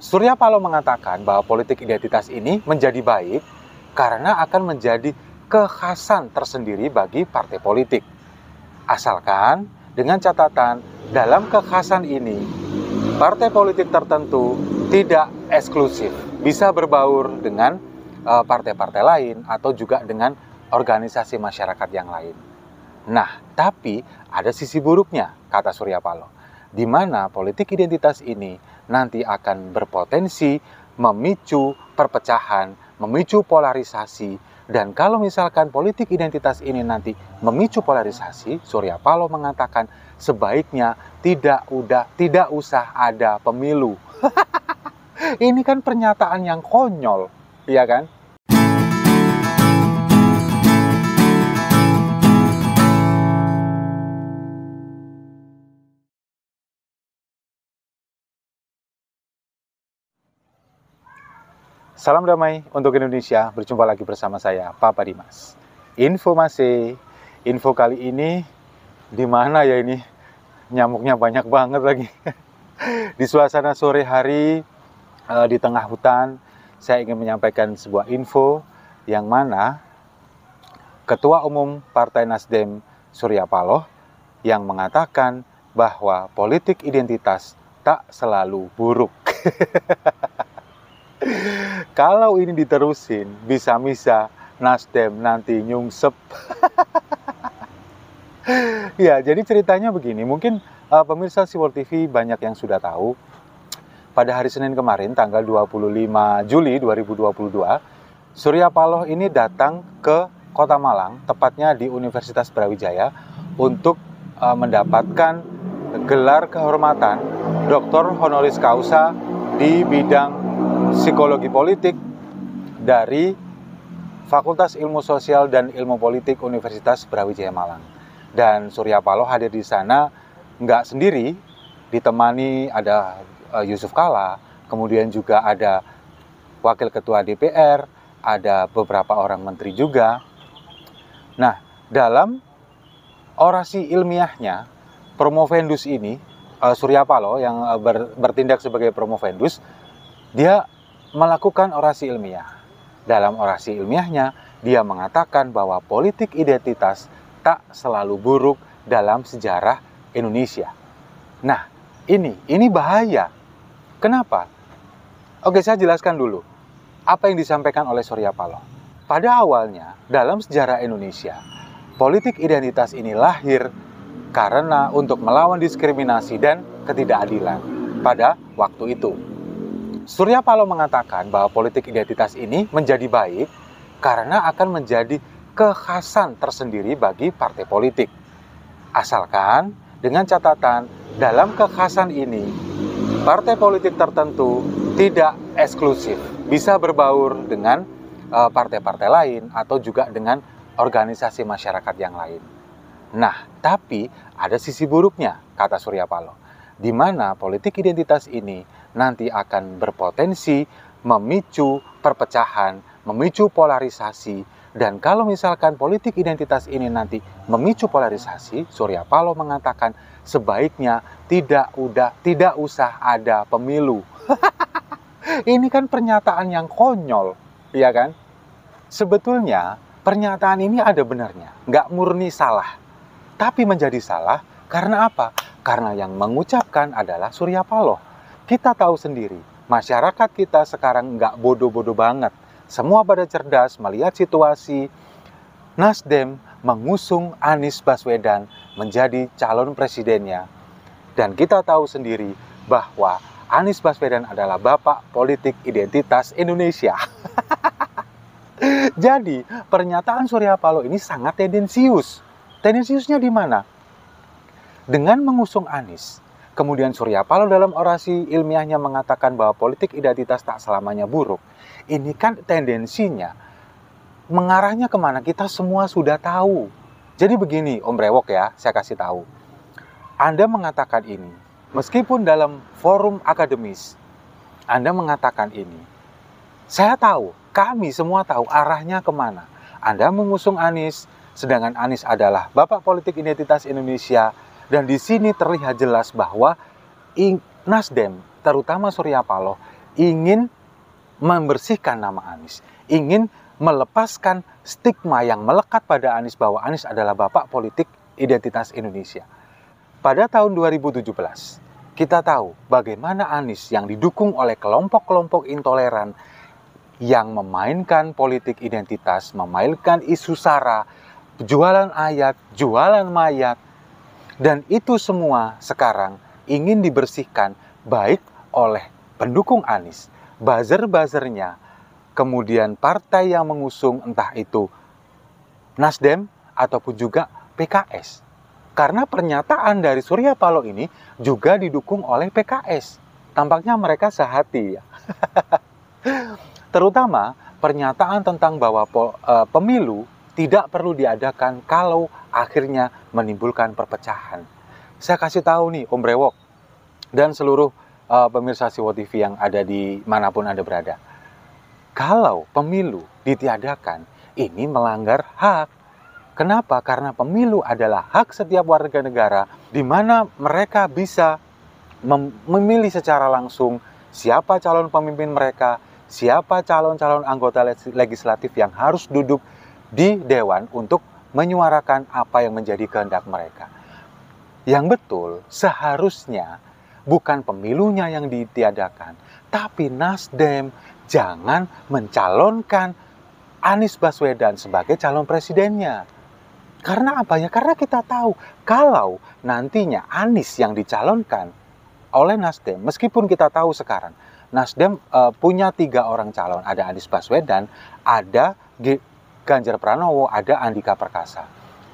Surya Paloh mengatakan bahwa politik identitas ini menjadi baik karena akan menjadi kekhasan tersendiri bagi partai politik. Asalkan dengan catatan dalam kekhasan ini partai politik tertentu tidak eksklusif, bisa berbaur dengan eh, partai-partai uh, lain atau juga dengan organisasi masyarakat yang lain. Nah, tapi ada sisi buruknya, kata Surya Paloh, di mana politik identitas ini nanti akan berpotensi memicu perpecahan, memicu polarisasi, dan kalau misalkan politik identitas ini nanti memicu polarisasi, Surya Paloh mengatakan sebaiknya tidak udah tidak usah ada pemilu. ini kan pernyataan yang konyol, ya kan? Salam damai untuk Indonesia. Berjumpa lagi bersama saya, Papa Dimas. Info masih. Info kali ini di mana ya ini? Nyamuknya banyak banget lagi. di suasana sore hari eh, di tengah hutan, saya ingin menyampaikan sebuah info yang mana Ketua Umum Partai Nasdem Surya Paloh yang mengatakan bahwa politik identitas tak selalu buruk. kalau ini diterusin bisa bisa Nasdem nanti nyungsep. ya, jadi ceritanya begini. Mungkin uh, pemirsa Siwol TV banyak yang sudah tahu. Pada hari Senin kemarin, tanggal 25 Juli 2022, Surya Paloh ini datang ke Kota Malang, tepatnya di Universitas Brawijaya, untuk uh, mendapatkan gelar kehormatan Doktor Honoris Causa di bidang Psikologi Politik dari Fakultas Ilmu Sosial dan Ilmu Politik Universitas Brawijaya Malang. Dan Surya Paloh hadir di sana nggak sendiri, ditemani ada eh, Yusuf Kala, kemudian juga ada Wakil Ketua DPR, ada beberapa orang menteri juga. Nah, dalam orasi ilmiahnya, Promovendus ini, eh, Surya Paloh yang eh, bertindak sebagai Promovendus, dia melakukan orasi ilmiah. Dalam orasi ilmiahnya, dia mengatakan bahwa politik identitas tak selalu buruk dalam sejarah Indonesia. Nah, ini ini bahaya. Kenapa? Oke, saya jelaskan dulu apa yang disampaikan oleh Surya Paloh. Pada awalnya, dalam sejarah Indonesia, politik identitas ini lahir karena untuk melawan diskriminasi dan ketidakadilan pada waktu itu. Surya Paloh mengatakan bahwa politik identitas ini menjadi baik karena akan menjadi kekhasan tersendiri bagi partai politik. Asalkan dengan catatan dalam kekhasan ini partai politik tertentu tidak eksklusif, bisa berbaur dengan eh, partai-partai lain atau juga dengan organisasi masyarakat yang lain. Nah, tapi ada sisi buruknya, kata Surya Paloh di mana politik identitas ini nanti akan berpotensi memicu perpecahan, memicu polarisasi, dan kalau misalkan politik identitas ini nanti memicu polarisasi, Surya Paloh mengatakan sebaiknya tidak udah tidak usah ada pemilu. ini kan pernyataan yang konyol, ya kan? Sebetulnya pernyataan ini ada benarnya, nggak murni salah. Tapi menjadi salah karena apa? Karena yang mengucapkan adalah Surya Paloh. Kita tahu sendiri, masyarakat kita sekarang nggak bodoh-bodoh banget. Semua pada cerdas melihat situasi Nasdem mengusung Anies Baswedan menjadi calon presidennya. Dan kita tahu sendiri bahwa Anies Baswedan adalah bapak politik identitas Indonesia. Jadi, pernyataan Surya Paloh ini sangat tendensius. Tendensiusnya di mana? Dengan mengusung Anies, kemudian Surya Paloh dalam orasi ilmiahnya mengatakan bahwa politik identitas tak selamanya buruk. Ini kan tendensinya mengarahnya kemana kita semua sudah tahu. Jadi begini Om Brewok ya, saya kasih tahu. Anda mengatakan ini, meskipun dalam forum akademis, Anda mengatakan ini. Saya tahu, kami semua tahu arahnya kemana. Anda mengusung Anies, sedangkan Anies adalah bapak politik identitas Indonesia, dan di sini terlihat jelas bahwa Nasdem, terutama Surya Paloh, ingin membersihkan nama Anies, ingin melepaskan stigma yang melekat pada Anies bahwa Anies adalah bapak politik identitas Indonesia. Pada tahun 2017, kita tahu bagaimana Anies yang didukung oleh kelompok-kelompok intoleran yang memainkan politik identitas, memainkan isu sara, jualan ayat, jualan mayat, dan itu semua sekarang ingin dibersihkan baik oleh pendukung Anies, buzzer-buzzernya, kemudian partai yang mengusung entah itu Nasdem ataupun juga PKS. Karena pernyataan dari Surya Paloh ini juga didukung oleh PKS. Tampaknya mereka sehati ya. Terutama pernyataan tentang bahwa eh, pemilu tidak perlu diadakan kalau akhirnya menimbulkan perpecahan. Saya kasih tahu nih Om Brewok dan seluruh uh, pemirsa Siwo TV yang ada di manapun Anda berada. Kalau pemilu ditiadakan, ini melanggar hak. Kenapa? Karena pemilu adalah hak setiap warga negara di mana mereka bisa memilih secara langsung siapa calon pemimpin mereka, siapa calon-calon anggota legislatif yang harus duduk di dewan untuk menyuarakan apa yang menjadi kehendak mereka. Yang betul seharusnya bukan pemilunya yang ditiadakan, tapi Nasdem jangan mencalonkan Anies Baswedan sebagai calon presidennya. Karena apa ya? Karena kita tahu kalau nantinya Anies yang dicalonkan oleh Nasdem, meskipun kita tahu sekarang Nasdem uh, punya tiga orang calon, ada Anies Baswedan, ada Ganjar Pranowo, ada Andika Perkasa.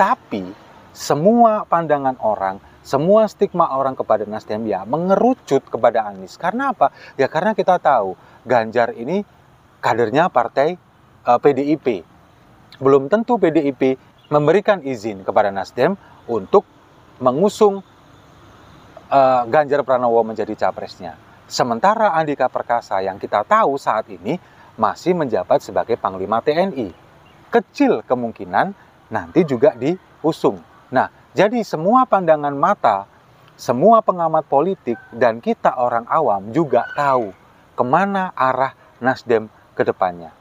Tapi semua pandangan orang, semua stigma orang kepada Nasdem ya mengerucut kepada Anies. Karena apa? Ya karena kita tahu Ganjar ini kadernya partai uh, eh, PDIP. Belum tentu PDIP memberikan izin kepada Nasdem untuk mengusung uh, Ganjar Pranowo menjadi capresnya. Sementara Andika Perkasa yang kita tahu saat ini masih menjabat sebagai Panglima TNI kecil kemungkinan nanti juga diusung. Nah, jadi semua pandangan mata, semua pengamat politik, dan kita orang awam juga tahu kemana arah Nasdem ke depannya.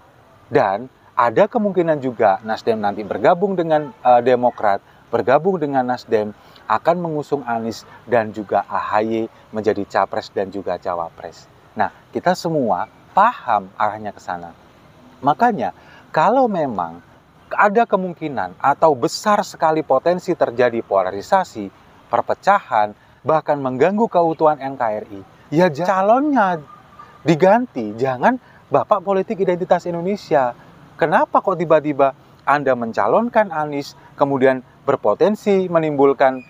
Dan ada kemungkinan juga Nasdem nanti bergabung dengan uh, Demokrat, bergabung dengan Nasdem akan mengusung Anies dan juga AHY menjadi capres dan juga cawapres. Nah, kita semua paham arahnya ke sana. Makanya kalau memang ada kemungkinan atau besar sekali potensi terjadi polarisasi, perpecahan, bahkan mengganggu keutuhan NKRI, ya calonnya diganti, jangan Bapak Politik Identitas Indonesia. Kenapa kok tiba-tiba Anda mencalonkan Anies, kemudian berpotensi menimbulkan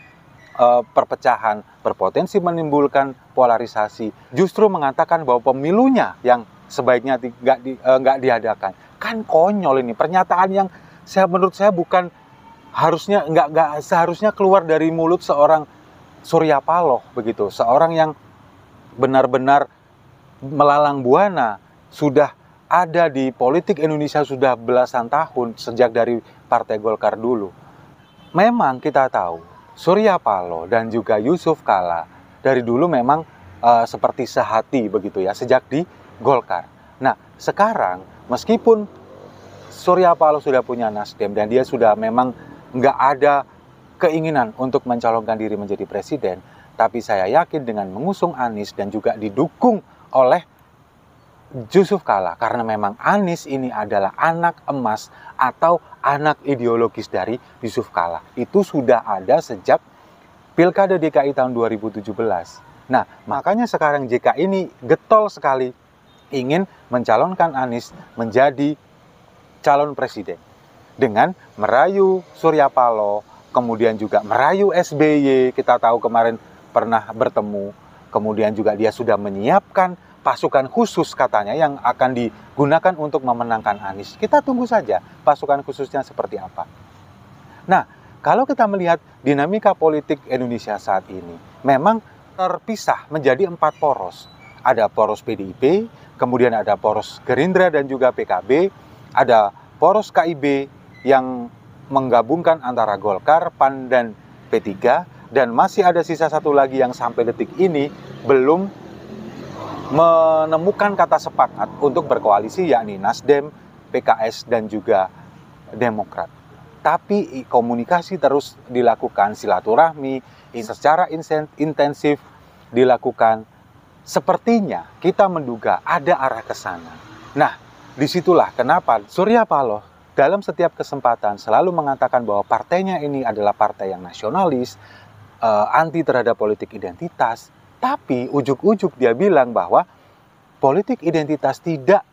uh, perpecahan, berpotensi menimbulkan polarisasi, justru mengatakan bahwa pemilunya yang sebaiknya tidak di, uh, diadakan kan konyol ini pernyataan yang saya menurut saya bukan harusnya nggak nggak seharusnya keluar dari mulut seorang Surya Paloh begitu seorang yang benar-benar melalang buana sudah ada di politik Indonesia sudah belasan tahun sejak dari Partai Golkar dulu. Memang kita tahu Surya Paloh dan juga Yusuf Kala dari dulu memang uh, seperti sehati begitu ya sejak di Golkar. Nah, sekarang Meskipun Surya Paloh sudah punya Nasdem dan dia sudah memang nggak ada keinginan untuk mencalonkan diri menjadi presiden, tapi saya yakin dengan mengusung Anies dan juga didukung oleh Yusuf Kala karena memang Anies ini adalah anak emas atau anak ideologis dari Yusuf Kala. Itu sudah ada sejak Pilkada DKI tahun 2017. Nah, makanya sekarang JK ini getol sekali ingin mencalonkan Anies menjadi calon presiden dengan merayu Surya Paloh, kemudian juga merayu SBY. Kita tahu kemarin pernah bertemu, kemudian juga dia sudah menyiapkan pasukan khusus katanya yang akan digunakan untuk memenangkan Anies. Kita tunggu saja pasukan khususnya seperti apa. Nah, kalau kita melihat dinamika politik Indonesia saat ini, memang terpisah menjadi empat poros. Ada poros PDIP, kemudian ada poros Gerindra dan juga PKB, ada poros KIB yang menggabungkan antara Golkar, PAN, dan P3, dan masih ada sisa satu lagi yang sampai detik ini belum menemukan kata sepakat untuk berkoalisi yakni Nasdem, PKS, dan juga Demokrat. Tapi komunikasi terus dilakukan, silaturahmi secara intensif dilakukan sepertinya kita menduga ada arah ke sana. Nah, disitulah kenapa Surya Paloh dalam setiap kesempatan selalu mengatakan bahwa partainya ini adalah partai yang nasionalis, eh, anti terhadap politik identitas, tapi ujuk-ujuk dia bilang bahwa politik identitas tidak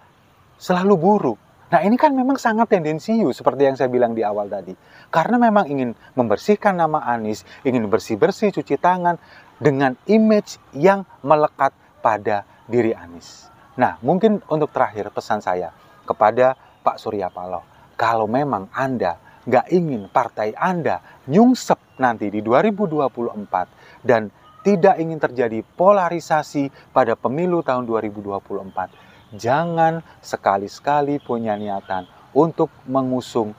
selalu buruk. Nah ini kan memang sangat tendensius seperti yang saya bilang di awal tadi. Karena memang ingin membersihkan nama Anies, ingin bersih-bersih cuci tangan dengan image yang melekat pada diri Anies. Nah, mungkin untuk terakhir pesan saya kepada Pak Surya Paloh, kalau memang Anda nggak ingin partai Anda nyungsep nanti di 2024 dan tidak ingin terjadi polarisasi pada pemilu tahun 2024, jangan sekali-sekali punya niatan untuk mengusung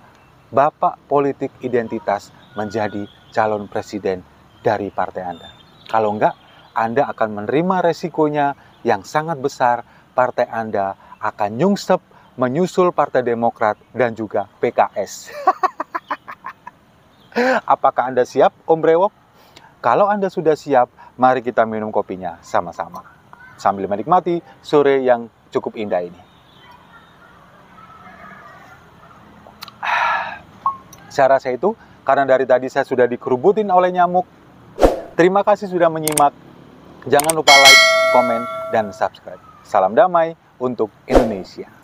bapak politik identitas menjadi calon presiden dari partai Anda. Kalau enggak, anda akan menerima resikonya yang sangat besar. Partai Anda akan nyungsep menyusul Partai Demokrat dan juga PKS. Apakah Anda siap, Om Brewok? Kalau Anda sudah siap, mari kita minum kopinya sama-sama. Sambil menikmati sore yang cukup indah ini. Saya rasa itu karena dari tadi saya sudah dikerubutin oleh nyamuk. Terima kasih sudah menyimak Jangan lupa like, komen, dan subscribe. Salam damai untuk Indonesia.